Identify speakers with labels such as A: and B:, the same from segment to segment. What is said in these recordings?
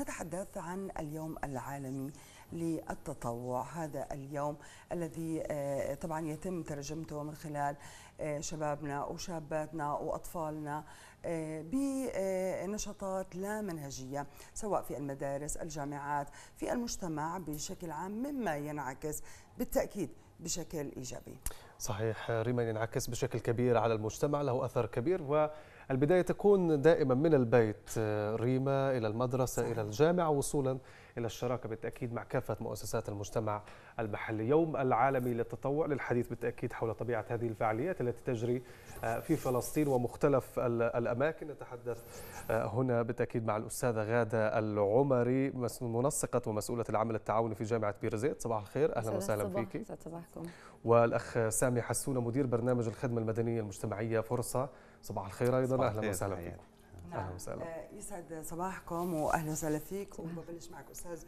A: نتحدث عن اليوم العالمي للتطوع هذا اليوم الذي آه، طبعا يتم ترجمته من خلال آه، شبابنا وشاباتنا وأطفالنا آه، بنشاطات لا منهجية سواء في المدارس الجامعات في المجتمع بشكل عام مما ينعكس بالتأكيد بشكل إيجابي
B: صحيح ريما ينعكس بشكل كبير على المجتمع له أثر كبير و البداية تكون دائما من البيت آه، ريما إلى المدرسة إلى الجامعة وصولا إلى الشراكة بالتأكيد مع كافة مؤسسات المجتمع المحلي يوم العالمي للتطوع للحديث بالتأكيد حول طبيعة هذه الفعاليات التي تجري آه، في فلسطين ومختلف الأماكن نتحدث آه، هنا بالتأكيد مع الأستاذة غادة العمري منسقة ومسؤولة العمل التعاوني في جامعة بير زيت صباح الخير أهلا وسهلا فيك صباحكم والأخ سامي حسونة مدير برنامج الخدمة المدنية المجتمعية فرصة صباح الخير ايضا نعم. اهلا وسهلا فيكم اهلا وسهلا
A: يسعد صباحكم واهلا وسهلا فيك وببلش معك استاذ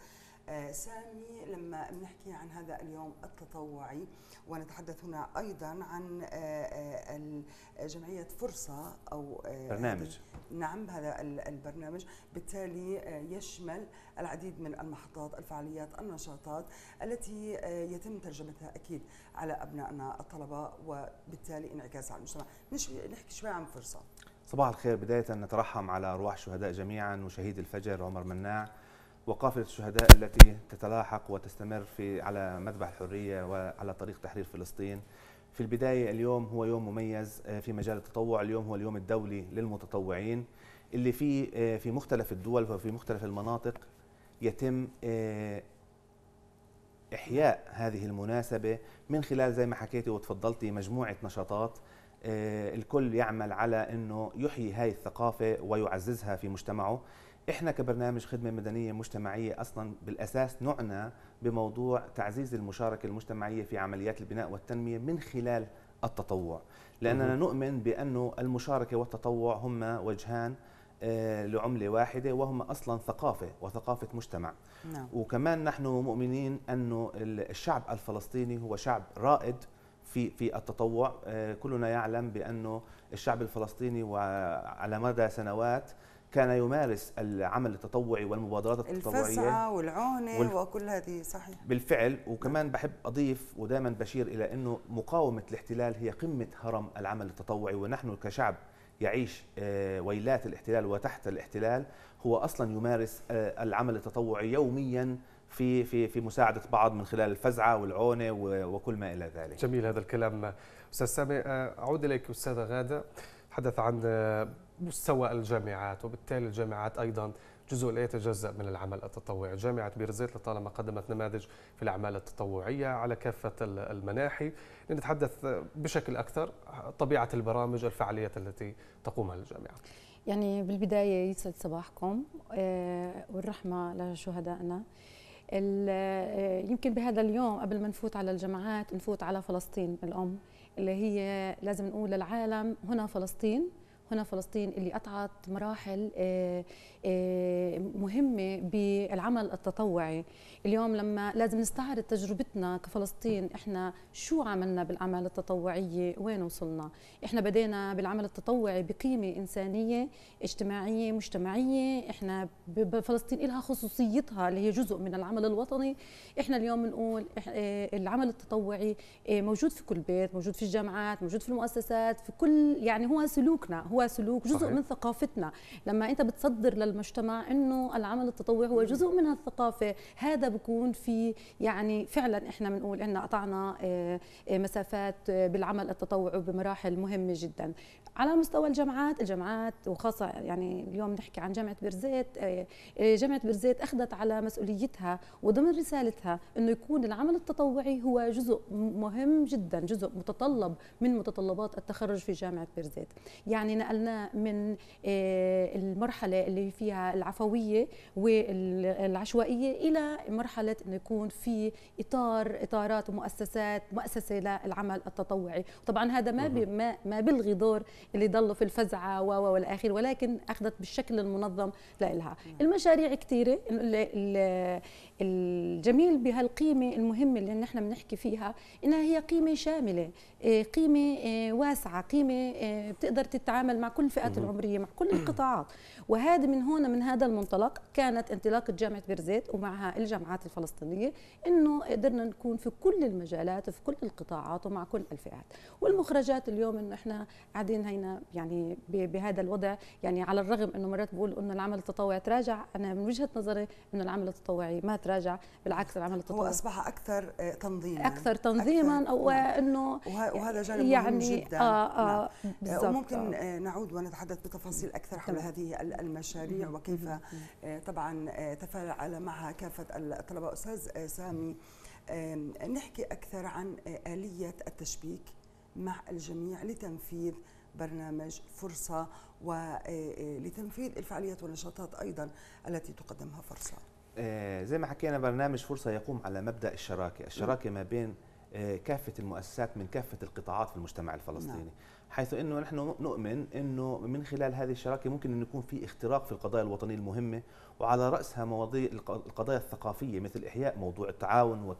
A: آه، سامي لما بنحكي عن هذا اليوم التطوعي ونتحدث هنا ايضا عن آه، آه، جمعيه فرصه او برنامج نعم هذا البرنامج بالتالي يشمل العديد من المحطات الفعاليات النشاطات التي يتم ترجمتها اكيد على ابنائنا الطلبه وبالتالي انعكاسها على المجتمع نحكي شوي عن فرصه
C: صباح الخير بداية نترحم على أرواح الشهداء جميعا وشهيد الفجر عمر مناع وقافله الشهداء التي تتلاحق وتستمر في على مذبح الحريه وعلى طريق تحرير فلسطين. في البدايه اليوم هو يوم مميز آه، في مجال التطوع، اليوم هو اليوم الدولي للمتطوعين اللي في آه، في مختلف الدول وفي مختلف المناطق يتم آه، احياء هذه المناسبه من خلال زي ما حكيتي وتفضلتي مجموعه نشاطات الكل يعمل على انه يحيي هذه الثقافه ويعززها في مجتمعه احنا كبرنامج خدمه مدنيه مجتمعيه اصلا بالاساس نعنى بموضوع تعزيز المشاركه المجتمعيه في عمليات البناء والتنميه من خلال التطوع لاننا نؤمن بانه المشاركه والتطوع هما وجهان آه، لعملة واحدة وهم أصلا ثقافة وثقافة مجتمع نعم. وكمان نحن مؤمنين أن الشعب الفلسطيني هو شعب رائد في في التطوع آه، كلنا يعلم بأنه الشعب الفلسطيني وعلى مدى سنوات كان يمارس العمل التطوعي والمبادرات التطوعيه الفزعه والعونه وال... وكل
A: هذه صحيح
C: بالفعل وكمان بحب اضيف ودائما بشير الى انه مقاومه الاحتلال هي قمه هرم العمل التطوعي ونحن كشعب يعيش آه، ويلات الاحتلال وتحت الاحتلال هو اصلا يمارس آه، العمل التطوعي يوميا في في في مساعده بعض من خلال الفزعه والعونه وكل ما الى ذلك. جميل هذا الكلام استاذ سامي آه، اعود اليك استاذه غاده
B: حدث عن مستوى الجامعات وبالتالي الجامعات أيضا جزء لا يتجزأ من العمل التطوعي جامعة بيرزيت لطالما قدمت نماذج في الأعمال التطوعية على كافة المناحي لنتحدث بشكل أكثر طبيعة البرامج الفعاليات التي تقومها الجامعة
D: يعني بالبداية يسعد صباحكم آه، والرحمة لشهدائنا آه، يمكن بهذا اليوم قبل ما نفوت على الجامعات نفوت على فلسطين الأم اللي هي لازم نقول للعالم هنا فلسطين هنا فلسطين اللي قطعت مراحل آه، آه، مهمه بالعمل التطوعي اليوم لما لازم نستعرض تجربتنا كفلسطين احنا شو عملنا بالعمل التطوعي وين وصلنا احنا بدينا بالعمل التطوعي بقيمه انسانيه اجتماعيه مجتمعيه احنا بفلسطين لها خصوصيتها اللي هي جزء من العمل الوطني احنا اليوم بنقول آه، العمل التطوعي آه، موجود في كل بيت موجود في الجامعات موجود في المؤسسات في كل يعني هو سلوكنا هو سلوك جزء صحيح. من ثقافتنا لما انت بتصدر للمجتمع انه العمل التطوعي هو جزء من هالثقافه هذا بكون في يعني فعلا احنا بنقول ان قطعنا آه، آه، مسافات آه، بالعمل التطوعي بمراحل مهمه جدا على مستوى الجامعات الجامعات وخاصه يعني اليوم نحكي عن جامعه بيرزيت آه، آه، جامعه بيرزيت اخذت على مسؤوليتها وضمن رسالتها انه يكون العمل التطوعي هو جزء مهم جدا جزء متطلب من متطلبات التخرج في جامعه بيرزيت يعني نقلنا من آه، المرحله اللي فيها العفويه والعشوائيه الى مرحله انه يكون في اطار اطارات ومؤسسات مؤسسه للعمل التطوعي طبعا هذا ما ما ما بيلغي دور اللي ضلوا في الفزعه والآخر ولكن اخذت بالشكل المنظم لإلها المشاريع كثيره الجميل بهالقيمه المهمه اللي نحن بنحكي فيها انها هي قيمه شامله آه، قيمه آه، واسعه قيمه آه، بتقدر تتعامل مع كل الفئات العمريه مع كل القطاعات وهذا من هنا من هذا المنطلق كانت انطلاقه جامعه بيرزيت ومعها الجامعات الفلسطينيه انه قدرنا نكون في كل المجالات وفي كل القطاعات ومع كل الفئات والمخرجات اليوم انه احنا قاعدين هنا يعني بهذا الوضع يعني على الرغم انه مرات بقول انه العمل التطوعي تراجع انا من وجهه نظري انه العمل التطوعي ما تراجع بالعكس العمل التطوعي هو اصبح اكثر آه، تنظيما اكثر
A: تنظيما أكثر. او نعم. انه وهذا جانب يعني مهم جدا آه آه نعم. آه، وممكن آه. نعود ونتحدث بتفاصيل اكثر حول هذه المشاريع وكيف آه، طبعا آه، تفاعل معها كافه الطلبه استاذ آه، سامي نحكي اكثر عن اليه التشبيك مع الجميع لتنفيذ برنامج فرصه ولتنفيذ الفعاليات والنشاطات ايضا التي تقدمها فرصه
C: زي ما حكينا برنامج فرصه يقوم على مبدا الشراكه الشراكه ما بين آه، كافه المؤسسات من كافه القطاعات في المجتمع الفلسطيني نعم. حيث انه نحن نؤمن انه من خلال هذه الشراكه ممكن ان يكون في اختراق في القضايا الوطنيه المهمه وعلى راسها مواضيع القضايا الثقافيه مثل احياء موضوع التعاون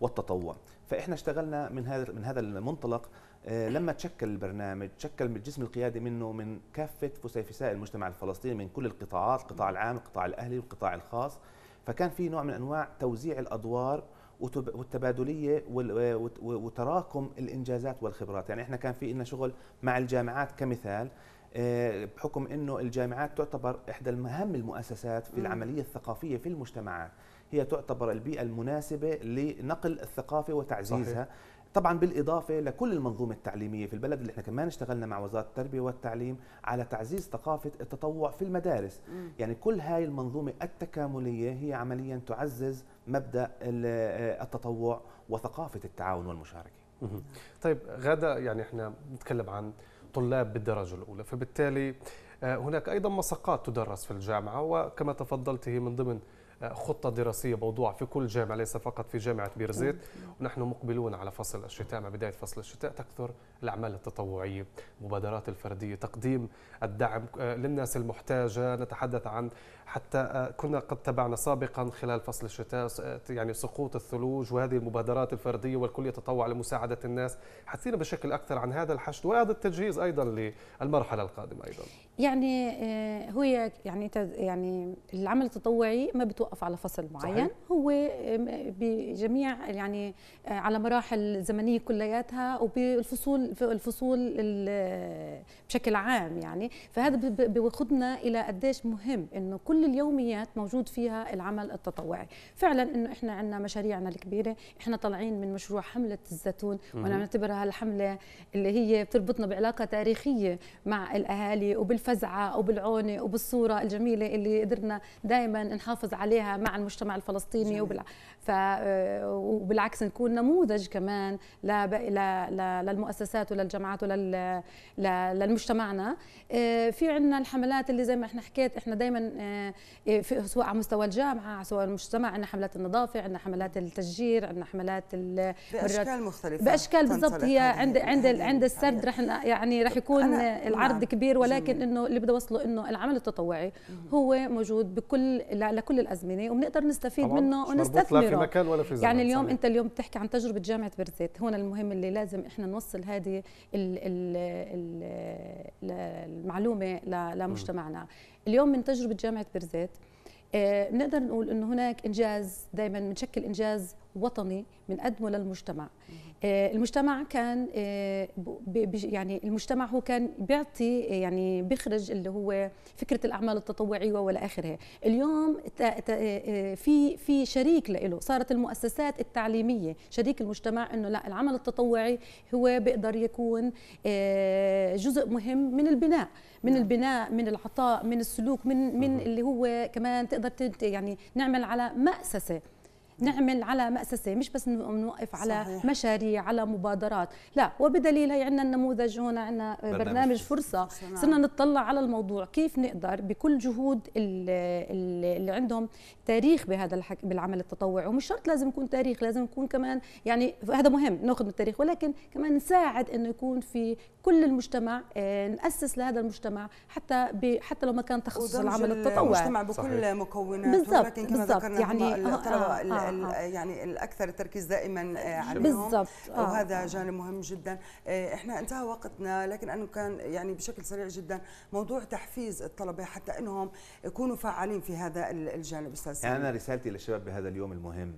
C: والتطوع فاحنا اشتغلنا من هذا من هذا المنطلق آه، لما تشكل البرنامج تشكل الجسم القيادي منه من كافه فسيفساء المجتمع الفلسطيني من كل القطاعات القطاع نعم. العام القطاع الاهلي والقطاع الخاص فكان في نوع من انواع توزيع الادوار والتبادليه وتراكم الانجازات والخبرات يعني احنا كان في لنا شغل مع الجامعات كمثال آه، بحكم انه الجامعات تعتبر احدى المهم المؤسسات في العمليه الثقافيه في المجتمعات هي تعتبر البيئه المناسبه لنقل الثقافه وتعزيزها صحيح. طبعا بالاضافه لكل المنظومه التعليميه في البلد اللي احنا كمان اشتغلنا مع وزاره التربيه والتعليم على تعزيز ثقافه التطوع في المدارس م. يعني كل هاي المنظومه التكامليه هي عمليا تعزز مبدا آه، التطوع وثقافه التعاون والمشاركه
B: م. طيب غدا يعني احنا نتكلم عن طلاب بالدرجه الاولى فبالتالي آه، هناك ايضا مساقات تدرس في الجامعه وكما تفضلت هي من ضمن خطة دراسية موضوع في كل جامعة ليس فقط في جامعة بيرزيت ونحن مقبلون على فصل الشتاء مع بداية فصل الشتاء تكثر الأعمال التطوعية المبادرات الفردية تقديم الدعم آه، للناس المحتاجة نتحدث عن حتى آه، كنا قد تبعنا سابقا خلال فصل الشتاء آه، يعني سقوط الثلوج وهذه المبادرات الفردية والكل يتطوع لمساعدة الناس حثينا بشكل أكثر عن هذا الحشد وهذا التجهيز أيضا للمرحلة القادمة أيضا
D: يعني هو يعني يعني العمل التطوعي ما بتوقف بتوقف على فصل معين صحيح. هو بجميع يعني آه، على مراحل زمنيه كلياتها وبالفصول الفصول بشكل عام يعني فهذا بياخذنا الى قديش مهم انه كل اليوميات موجود فيها العمل التطوعي فعلا انه احنا عندنا مشاريعنا الكبيره احنا طالعين من مشروع حمله الزيتون وانا بعتبرها الحمله اللي هي بتربطنا بعلاقه تاريخيه مع الاهالي وبالفزعه وبالعونه وبالصوره الجميله اللي قدرنا دائما نحافظ عليها عليها مع المجتمع الفلسطيني وبالع... ف... آه، وبالعكس نكون نموذج كمان ل... ل... للمؤسسات وللجامعات ولل... ل... للمجتمعنا آه، في عندنا الحملات اللي زي ما احنا حكيت احنا دائما آه، في سواء على مستوى الجامعه على مستوى المجتمع عندنا حملات النظافه عندنا حملات التشجير عندنا حملات ال... باشكال
A: مختلفه باشكال بالضبط هي
D: عند عند عند السرد رح يعني رح يكون العرض نعم. كبير ولكن انه اللي بدي اوصله انه العمل التطوعي هو موجود بكل لكل الازمات مزمنه وبنقدر نستفيد منه ونستثمره مكان ولا في يعني اليوم صحيح. انت اليوم بتحكي عن تجربه جامعه برزيت هون المهم اللي لازم احنا نوصل هذه المعلومه لمجتمعنا اليوم من تجربه جامعه برزيت آه، بنقدر نقول انه هناك انجاز دائما بنشكل انجاز وطني بنقدمه للمجتمع آه، المجتمع كان آه، يعني المجتمع هو كان بيعطي يعني بيخرج اللي هو فكره الاعمال التطوعيه والى اخره اليوم آه، في في شريك له صارت المؤسسات التعليميه شريك المجتمع انه لا العمل التطوعي هو بيقدر يكون جزء مهم من البناء من نعم. البناء من العطاء من السلوك من من اللي هو كمان تقدر يعني نعمل على مأسسه نعمل على مأسسة مش بس نوقف على صحيح. مشاريع على مبادرات لا وبدليل هي عندنا النموذج هون عندنا برنامج فرصة صرنا نطلع على الموضوع كيف نقدر بكل جهود اللي عندهم تاريخ بهذا الحك... بالعمل التطوعي ومش شرط لازم يكون تاريخ لازم يكون كمان يعني هذا مهم ناخذ من التاريخ ولكن كمان نساعد انه يكون في كل المجتمع آه، نأسس لهذا المجتمع حتى ب... حتى لو ما كان تخصص العمل التطوعي المجتمع بكل مكوناته بالضبط. كما بالزبط. ذكرنا يعني
A: يعني الاكثر التركيز دائما آه، عليهم بالضبط آه. وهذا جانب مهم جدا آه، احنا انتهى وقتنا لكن انه كان يعني بشكل سريع جدا موضوع تحفيز الطلبه حتى انهم يكونوا فعالين في هذا الجانب استاذ يعني انا
C: رسالتي للشباب بهذا اليوم المهم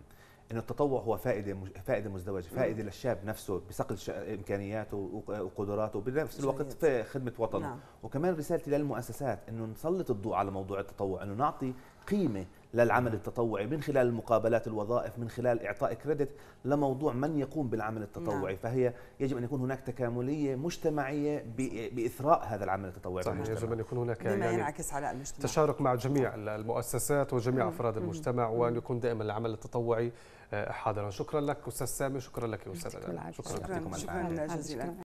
C: انه التطوع هو فائده فائده مزدوجه فائده للشاب نفسه بصقل امكانياته وقدراته وبنفس الوقت في خدمه وطنه نعم. وكمان رسالتي للمؤسسات انه نسلط الضوء على موضوع التطوع انه نعطي قيمه للعمل التطوعي من خلال المقابلات الوظائف من خلال إعطاء كريدت لموضوع من يقوم بالعمل التطوعي نعم. فهي يجب أن يكون هناك تكاملية مجتمعية بإثراء هذا العمل التطوعي صحيح في يجب أن يكون هناك
B: بما يعني ينعكس
A: على المجتمع تشارك
C: مع جميع نعم. المؤسسات وجميع
A: أفراد المجتمع وأن
B: يكون دائما العمل التطوعي آه، حاضرا شكرا لك أستاذ سامي شكرا لك يا أستاذ شكرا, شكرا, شكرا, شكرا, شكرا جزيلا